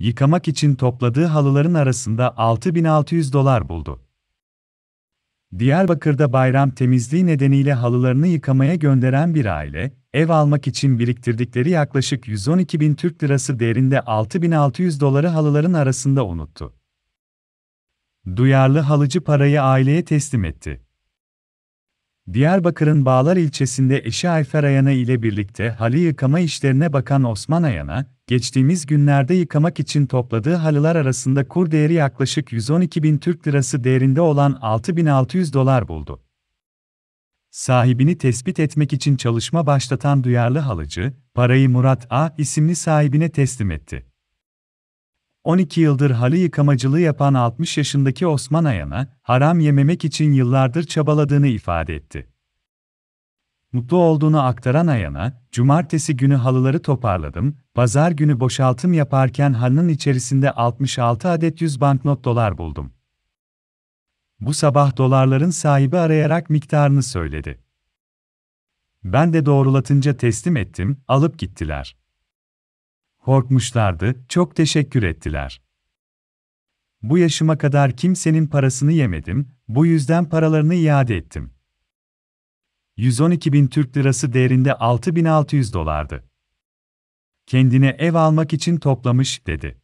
yıkamak için topladığı halıların arasında 6600 dolar buldu. Diyarbakır'da bayram temizliği nedeniyle halılarını yıkamaya gönderen bir aile, ev almak için biriktirdikleri yaklaşık 112 bin Türk lirası değerinde 6600 doları halıların arasında unuttu. Duyarlı halıcı parayı aileye teslim etti. Diyarbakır'ın Bağlar ilçesinde eşi Ayfer Ayana ile birlikte halı yıkama işlerine bakan Osman Ayana, geçtiğimiz günlerde yıkamak için topladığı halılar arasında kur değeri yaklaşık 112 bin Türk lirası değerinde olan 6600 dolar buldu. Sahibini tespit etmek için çalışma başlatan duyarlı halıcı, parayı Murat A. isimli sahibine teslim etti. 12 yıldır halı yıkamacılığı yapan 60 yaşındaki Osman Ayan'a, haram yememek için yıllardır çabaladığını ifade etti. Mutlu olduğunu aktaran Ayan'a, cumartesi günü halıları toparladım, pazar günü boşaltım yaparken halının içerisinde 66 adet 100 banknot dolar buldum. Bu sabah dolarların sahibi arayarak miktarını söyledi. Ben de doğrulatınca teslim ettim, alıp gittiler. Korkmuşlardı, çok teşekkür ettiler. Bu yaşıma kadar kimsenin parasını yemedim, bu yüzden paralarını iade ettim. 112 bin Türk lirası değerinde 6600 dolardı. Kendine ev almak için toplamış, dedi.